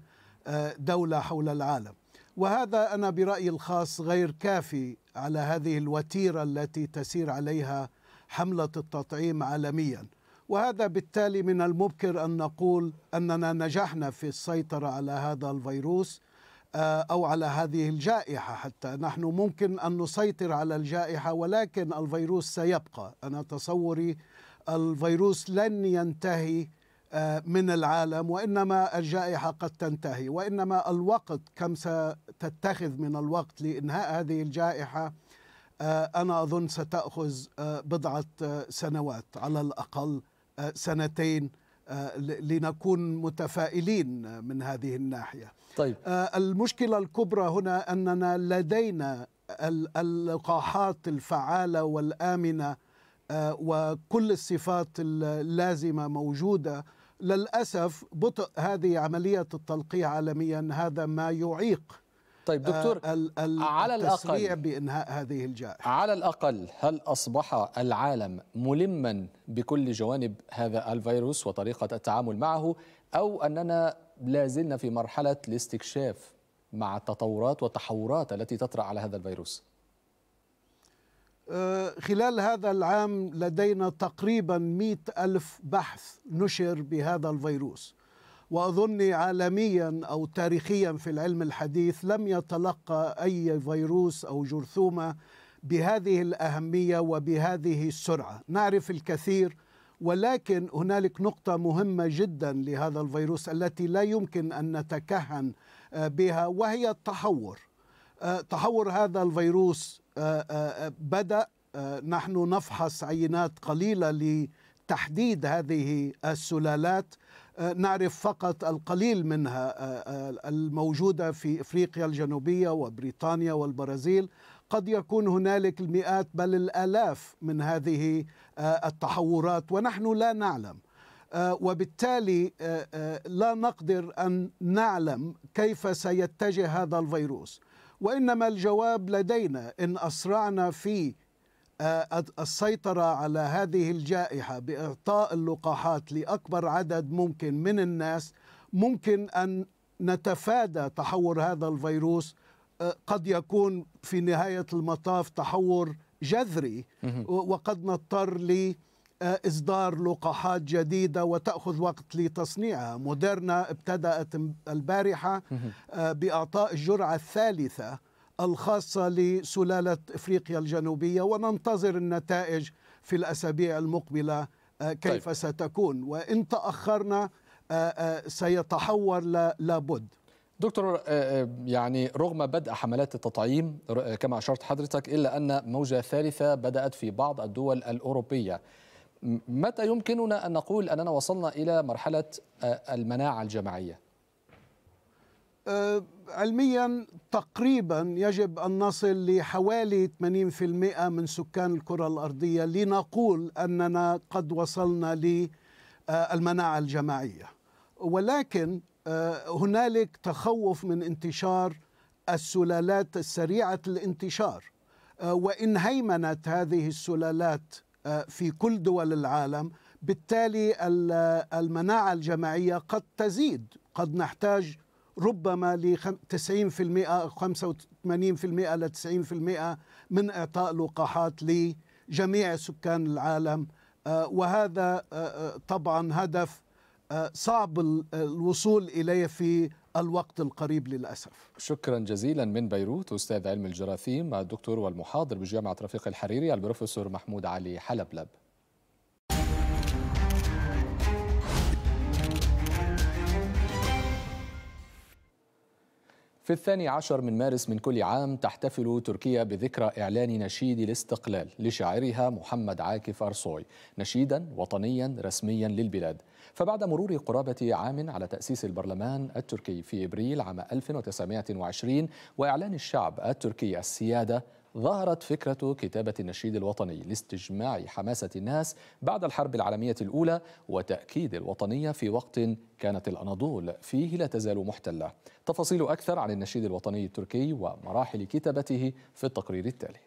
آه، دولة حول العالم وهذا أنا برأيي الخاص غير كافي على هذه الوتيرة التي تسير عليها حملة التطعيم عالميا وهذا بالتالي من المبكر أن نقول أننا نجحنا في السيطرة على هذا الفيروس آه، أو على هذه الجائحة حتى نحن ممكن أن نسيطر على الجائحة ولكن الفيروس سيبقى أنا تصوري الفيروس لن ينتهي آه، من العالم وإنما الجائحة قد تنتهي وإنما الوقت كم ستتخذ من الوقت لإنهاء هذه الجائحة آه، أنا أظن ستأخذ بضعة سنوات على الأقل سنتين لنكون متفائلين من هذه الناحيه طيب آه، المشكله الكبرى هنا اننا لدينا اللقاحات الفعاله والامنه آه، وكل الصفات اللازمه موجوده للاسف بطء هذه عمليه التلقيح عالميا هذا ما يعيق طيب آه، دكتور ال على الاقل بانهاء هذه الجائحه على الاقل هل اصبح العالم ملما بكل جوانب هذا الفيروس وطريقه التعامل معه او اننا لا زلنا في مرحلة الاستكشاف مع التطورات والتحورات التي تطرأ على هذا الفيروس أه، خلال هذا العام لدينا تقريبا مئة ألف بحث نشر بهذا الفيروس وأظن عالميا أو تاريخيا في العلم الحديث لم يتلقى أي فيروس أو جرثومة بهذه الأهمية وبهذه السرعة نعرف الكثير ولكن هنالك نقطة مهمة جدا لهذا الفيروس التي لا يمكن أن نتكهن آه، بها وهي التحور آه، تحور هذا الفيروس آه، بدأ نحن نفحص عينات قليلة لتحديد هذه السلالات نعرف فقط القليل منها الموجودة في إفريقيا الجنوبية وبريطانيا والبرازيل قد يكون هنالك المئات بل الآلاف من هذه آه، التحورات ونحن لا نعلم آه، وبالتالي آه، لا نقدر ان نعلم كيف سيتجه هذا الفيروس وانما الجواب لدينا ان اسرعنا في السيطره على هذه الجائحه باعطاء اللقاحات لاكبر عدد ممكن من الناس ممكن ان نتفادى تحور هذا الفيروس قد يكون في نهايه المطاف تحور جذري وقد نضطر ل إصدار لقاحات جديدة وتأخذ وقت لتصنيعها موديرنا ابتدأت البارحة آه، بإعطاء الجرعة الثالثة الخاصة لسلالة إفريقيا الجنوبية وننتظر النتائج في الأسابيع المقبلة آه، كيف طيب. ستكون وإن تأخرنا آه، سيتحور لابد دكتور آه، آه، يعني رغم بدء حملات التطعيم آه، كما أشرت حضرتك إلا أن موجة ثالثة بدأت في بعض الدول الأوروبية متى يمكننا أن نقول أننا وصلنا إلى مرحلة المناعة الجماعية؟ علميا تقريبا يجب أن نصل لحوالي 80% من سكان الكرة الأرضية لنقول أننا قد وصلنا للمناعة الجماعية ولكن آه، هنالك تخوف من انتشار السلالات السريعه الانتشار آه، وان هيمنت هذه السلالات آه، في كل دول العالم بالتالي المناعه الجماعيه قد تزيد قد نحتاج ربما ل 90% أو 85% ل 90% من إعطاء لقاحات لجميع سكان العالم وهذا طبعا هدف صعب الوصول إليه في الوقت القريب للأسف شكرا جزيلا من بيروت أستاذ علم الجراثيم الدكتور والمحاضر بجامعة رفيق الحريري البروفيسور محمود علي حلبلب في الثاني عشر من مارس من كل عام تحتفل تركيا بذكرى إعلان نشيد الاستقلال لشاعرها محمد عاكف أرصوي نشيدا وطنيا رسميا للبلاد فبعد مرور قرابة عام على تأسيس البرلمان التركي في إبريل عام 1920 وإعلان الشعب التركي السيادة ظهرت فكرة كتابة النشيد الوطني لاستجماع حماسة الناس بعد الحرب العالمية الأولى وتأكيد الوطنية في وقت كانت الأناضول فيه لا تزال محتلة تفاصيل أكثر عن النشيد الوطني التركي ومراحل كتابته في التقرير التالي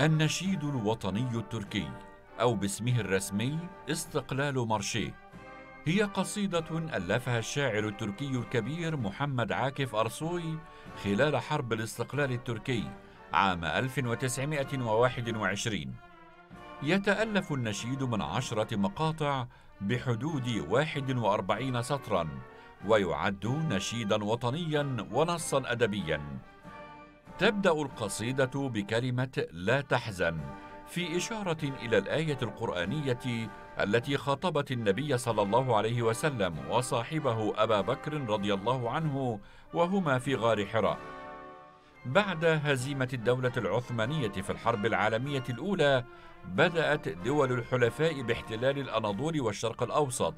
النشيد الوطني التركي أو باسمه الرسمي استقلال مارشيه هي قصيدة ألفها الشاعر التركي الكبير محمد عاكف أرصوي خلال حرب الاستقلال التركي عام 1921 يتألف النشيد من عشرة مقاطع بحدود 41 سطرا ويعد نشيدا وطنيا ونصا أدبيا تبدأ القصيدة بكلمة لا تحزن في إشارة إلى الآية القرآنية التي خاطبت النبي صلى الله عليه وسلم وصاحبه أبا بكر رضي الله عنه وهما في غار حراء. بعد هزيمة الدولة العثمانية في الحرب العالمية الأولى، بدأت دول الحلفاء باحتلال الأناضول والشرق الأوسط،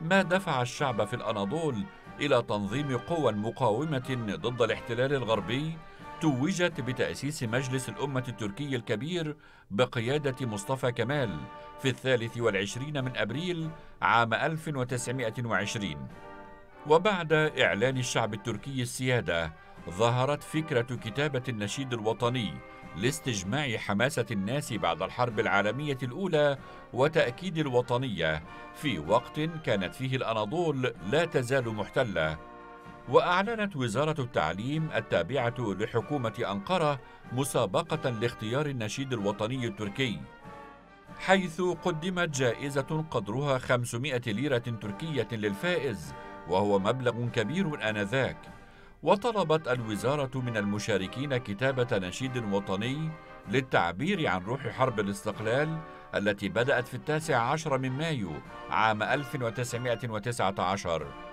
ما دفع الشعب في الأناضول إلى تنظيم قوى مقاومة ضد الاحتلال الغربي توجت بتأسيس مجلس الأمة التركي الكبير بقيادة مصطفى كمال في الثالث والعشرين من أبريل عام 1920 وبعد إعلان الشعب التركي السيادة ظهرت فكرة كتابة النشيد الوطني لاستجماع حماسة الناس بعد الحرب العالمية الأولى وتأكيد الوطنية في وقت كانت فيه الأناضول لا تزال محتلة وأعلنت وزارة التعليم التابعة لحكومة أنقرة مسابقة لاختيار النشيد الوطني التركي حيث قدمت جائزة قدرها 500 ليرة تركية للفائز وهو مبلغ كبير آنذاك وطلبت الوزارة من المشاركين كتابة نشيد وطني للتعبير عن روح حرب الاستقلال التي بدأت في التاسع عشر من مايو عام 1919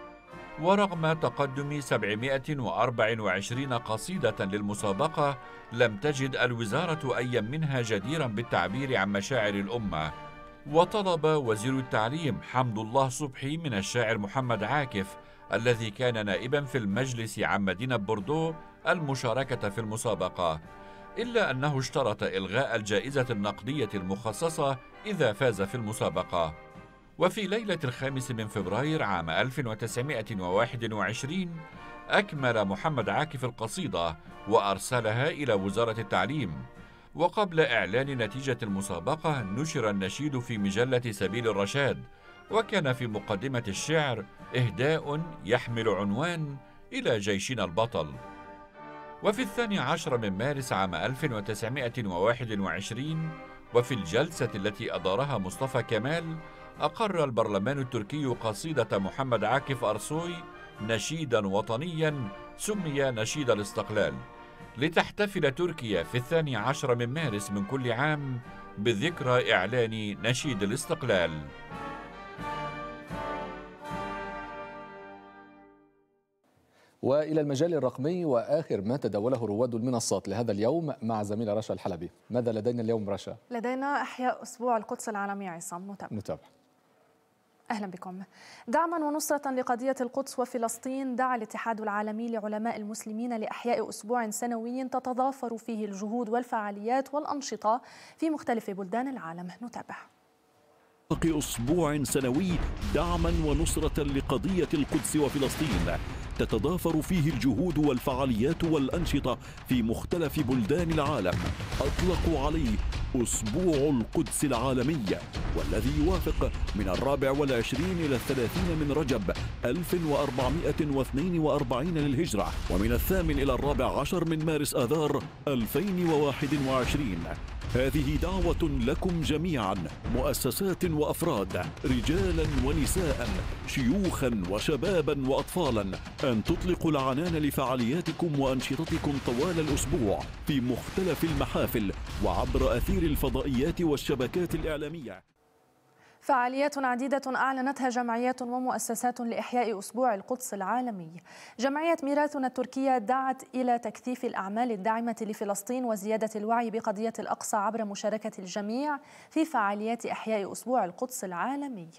ورغم تقدم 724 قصيدة للمسابقة لم تجد الوزارة أي منها جديرا بالتعبير عن مشاعر الأمة وطلب وزير التعليم حمد الله صبحي من الشاعر محمد عاكف الذي كان نائبا في المجلس عن مدينة بوردو المشاركة في المسابقة إلا أنه اشترط إلغاء الجائزة النقدية المخصصة إذا فاز في المسابقة وفي ليلة الخامس من فبراير عام 1921 أكمل محمد عاكف القصيدة وأرسلها إلى وزارة التعليم وقبل إعلان نتيجة المسابقة نشر النشيد في مجلة سبيل الرشاد وكان في مقدمة الشعر إهداء يحمل عنوان إلى جيشنا البطل وفي الثاني عشر من مارس عام 1921 وفي الجلسة التي أدارها مصطفى كمال أقر البرلمان التركي قصيدة محمد عاكف أرسوي نشيدا وطنيا سمي نشيد الاستقلال لتحتفل تركيا في الثاني عشر من مارس من كل عام بذكرى إعلان نشيد الاستقلال والى المجال الرقمي واخر ما تداوله رواد المنصات لهذا اليوم مع زميله رشا الحلبي ماذا لدينا اليوم رشا لدينا احياء اسبوع القدس العالمي عصام متابع, متابع. أهلا بكم دعما ونصرة لقضية القدس وفلسطين دعا الاتحاد العالمي لعلماء المسلمين لإحياء أسبوع سنوي تتضافر فيه الجهود والفعاليات والأنشطة في مختلف بلدان العالم نتابع أسبوع سنوي دعما ونصرة لقضية القدس وفلسطين تتضافر فيه الجهود والفعاليات والأنشطة في مختلف بلدان العالم أطلقوا عليه أسبوع القدس العالمي والذي يوافق من الرابع والعشرين إلى الثلاثين من رجب 1442 للهجرة ومن الثامن إلى الرابع عشر من مارس آذار 2021 هذه دعوة لكم جميعا مؤسسات وأفراد رجالا ونساء شيوخا وشبابا وأطفالا أن تطلقوا العنان لفعالياتكم وأنشطتكم طوال الأسبوع في مختلف المحافل وعبر أثير الفضائيات والشبكات الإعلامية فعاليات عديدة أعلنتها جمعيات ومؤسسات لإحياء أسبوع القدس العالمي جمعية ميراثنا التركية دعت إلى تكثيف الأعمال الداعمة لفلسطين وزيادة الوعي بقضية الأقصى عبر مشاركة الجميع في فعاليات إحياء أسبوع القدس العالمي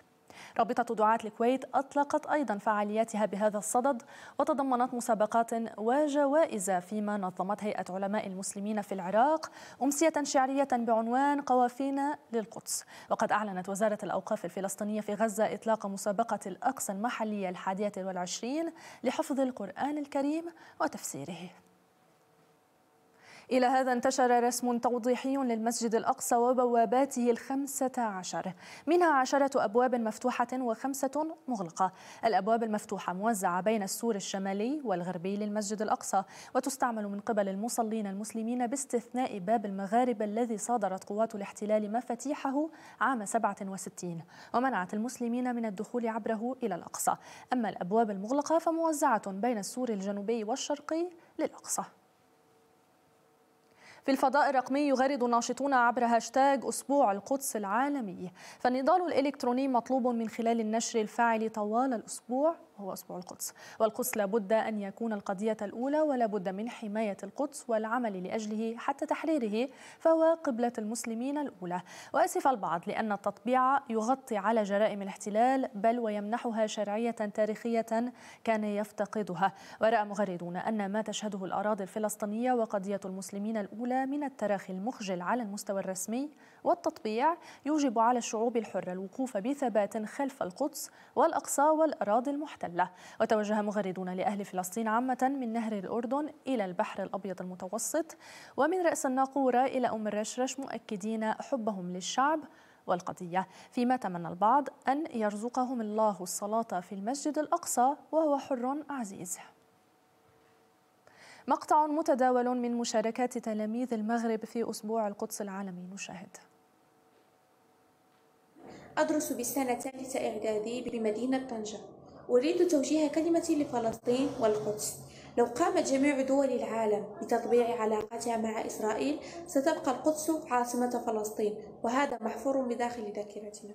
رابطة دعاة الكويت أطلقت أيضا فعالياتها بهذا الصدد وتضمنت مسابقات وجوائز فيما نظمت هيئة علماء المسلمين في العراق أمسية شعرية بعنوان قوافينا للقدس وقد أعلنت وزارة الأوقاف الفلسطينية في غزة إطلاق مسابقة الأقصى المحلية الحادية والعشرين لحفظ القرآن الكريم وتفسيره إلى هذا انتشر رسم توضيحي للمسجد الأقصى وبواباته الخمسة عشر منها عشرة أبواب مفتوحة وخمسة مغلقة الأبواب المفتوحة موزعة بين السور الشمالي والغربي للمسجد الأقصى وتستعمل من قبل المصلين المسلمين باستثناء باب المغارب الذي صادرت قوات الاحتلال مفاتيحه عام 67 ومنعت المسلمين من الدخول عبره إلى الأقصى أما الأبواب المغلقة فموزعة بين السور الجنوبي والشرقي للأقصى في الفضاء الرقمي يغرد الناشطون عبر هاشتاج أسبوع القدس العالمي فالنضال الإلكتروني مطلوب من خلال النشر الفاعل طوال الأسبوع هو أسبوع القدس والقدس لابد أن يكون القضية الأولى ولابد من حماية القدس والعمل لأجله حتى تحريره فهو قبلة المسلمين الأولى وأسف البعض لأن التطبيع يغطي على جرائم الاحتلال بل ويمنحها شرعية تاريخية كان يفتقدها ورأى مغردون أن ما تشهده الأراضي الفلسطينية وقضية المسلمين الأولى من التراخي المخجل على المستوى الرسمي والتطبيع يوجب على الشعوب الحرة الوقوف بثبات خلف القدس والأقصى والأراضي المحتلة المحتلة وتوجه مغردون لأهل فلسطين عامة من نهر الأردن إلى البحر الأبيض المتوسط ومن رأس الناقورة إلى أم الرشرش مؤكدين حبهم للشعب والقضية فيما تمنى البعض أن يرزقهم الله الصلاة في المسجد الأقصى وهو حر عزيز مقطع متداول من مشاركات تلاميذ المغرب في أسبوع القدس العالمي نشاهد أدرس بالسنة الثالثة إعدادي بمدينة طنجة أريد توجيه كلمتي لفلسطين والقدس لو قامت جميع دول العالم بتطبيع علاقتها مع إسرائيل ستبقى القدس عاصمة فلسطين وهذا محفور بداخل ذاكرتنا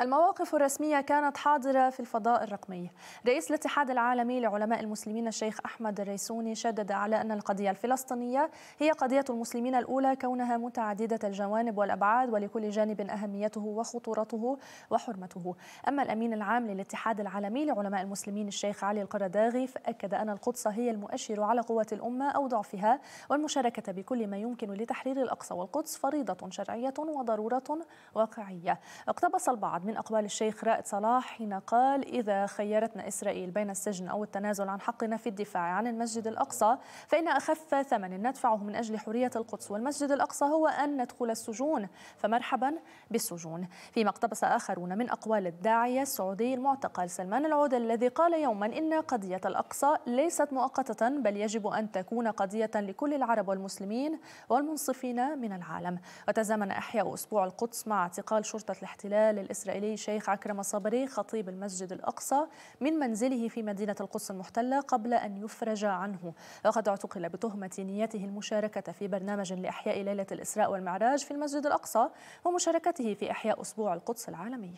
المواقف الرسمية كانت حاضرة في الفضاء الرقمي رئيس الاتحاد العالمي لعلماء المسلمين الشيخ أحمد الريسوني شدد على أن القضية الفلسطينية هي قضية المسلمين الأولى كونها متعددة الجوانب والأبعاد ولكل جانب أهميته وخطورته وحرمته أما الأمين العام للاتحاد العالمي لعلماء المسلمين الشيخ علي القرداغي فأكد أن القدس هي المؤشر على قوة الأمة أو ضعفها والمشاركة بكل ما يمكن لتحرير الأقصى والقدس فريضة شرعية وضرورة واقعية اقتبس البعض من أقوال الشيخ رائد صلاح حين قال إذا خيرتنا إسرائيل بين السجن أو التنازل عن حقنا في الدفاع عن المسجد الأقصى فإن أخف ثمن ندفعه من أجل حرية القدس والمسجد الأقصى هو أن ندخل السجون فمرحبا بالسجون فيما اقتبس آخرون من أقوال الداعية السعودي المعتقل سلمان العود الذي قال يوما إن قضية الأقصى ليست مؤقتة بل يجب أن تكون قضية لكل العرب والمسلمين والمنصفين من العالم وتزامن أحياء أسبوع القدس مع اعتقال شرطة الاحتلال الإسرائيلي إليه الشيخ عكرمة صبري خطيب المسجد الأقصى من منزله في مدينة القدس المحتلة قبل أن يفرج عنه وقد اعتقل بتهمة نيته المشاركة في برنامج لإحياء ليلة الإسراء والمعراج في المسجد الأقصى ومشاركته في إحياء أسبوع القدس العالمي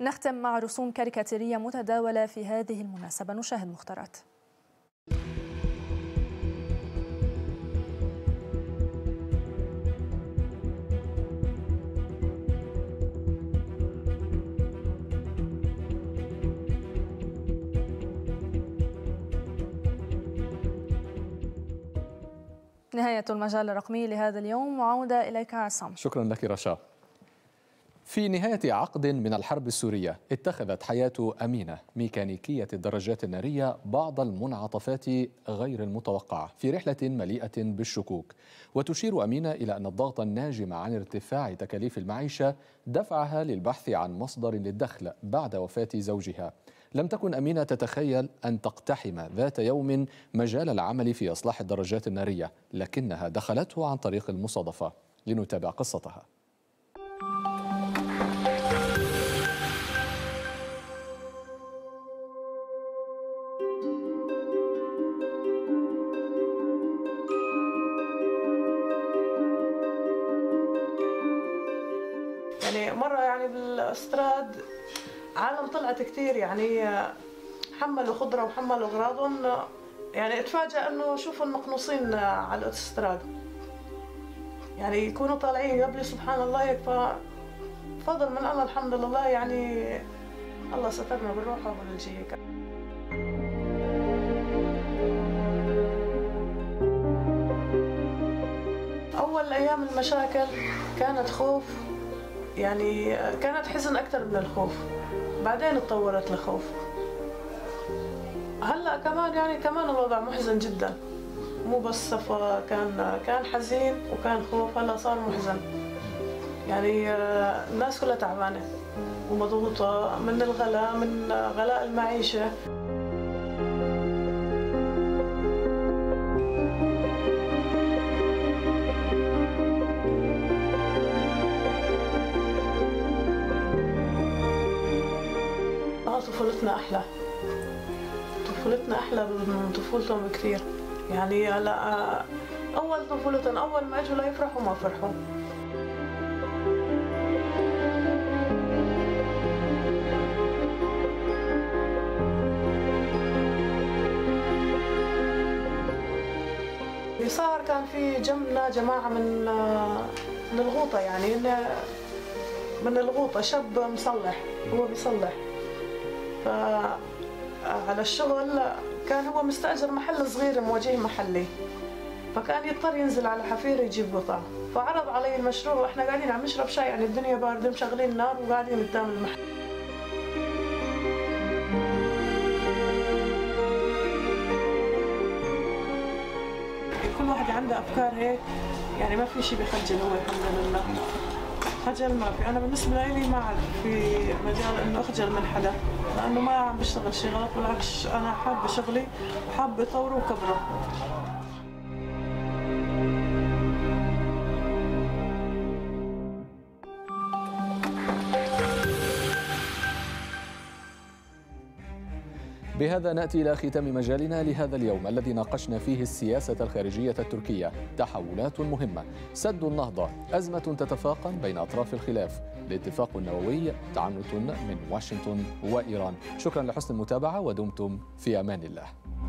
نختم مع رسوم كاريكاتيرية متداولة في هذه المناسبة نشاهد مختارات نهاية المجال الرقمي لهذا اليوم وعودة إليك عصام شكرا لك رشا في نهاية عقد من الحرب السورية اتخذت حياة أمينة ميكانيكية الدرجات النارية بعض المنعطفات غير المتوقعة في رحلة مليئة بالشكوك وتشير أمينة إلى أن الضغط الناجم عن ارتفاع تكاليف المعيشة دفعها للبحث عن مصدر للدخل بعد وفاة زوجها لم تكن أمينة تتخيل أن تقتحم ذات يوم مجال العمل في إصلاح الدراجات النارية لكنها دخلته عن طريق المصادفة لنتابع قصتها وقت كثير يعني حملوا خضرة وحملوا أغراضهم يعني اتفاجئ إنه شوفوا مقنوصين على الأوتوستراد يعني يكونوا طالعين قبلي سبحان الله هيك فضل من الله الحمد لله يعني الله سترنا بالروح وبالجيكة أول أيام المشاكل كانت خوف يعني كانت حزن أكثر من الخوف بعدين تطورت لخوف هلا كمان يعني كمان الوضع محزن جدا مو بس صفا كان كان حزين وكان خوف هلا صار محزن يعني آه، الناس كلها تعبانه ومضغوطه من الغلاء من غلاء المعيشه من طفولتهم كثير يعني هلا اول طفولتهم اول ما اجوا ليفرحوا ما فرحوا اللي صار كان في جنبنا جماعه من من الغوطه يعني من الغوطه شاب مصلح هو بيصلح ف على الشغل كان هو مستأجر محل صغير مواجه محلي فكان يضطر ينزل على حفير يجيب قطع فعرض علي المشروع واحنا قاعدين عم نشرب شاي يعني الدنيا باردة مشغلين النار وقاعدين قدام المحل كل واحد عنده أفكار هيك يعني ما في شيء بخجل هو الحمد لله خجل ما في انا بالنسبه لي ما عاد في مجال انه اخجل من حدا لانه ما عم بشتغل شيء غلط بالعكس انا حابه شغلي وحابه اطوره وكبره بهذا ناتي الى ختام مجالنا لهذا اليوم الذي ناقشنا فيه السياسه الخارجيه التركيه تحولات مهمه سد النهضه ازمه تتفاقم بين اطراف الخلاف الاتفاق النووي تعنت من واشنطن وايران شكرا لحسن المتابعه ودمتم في امان الله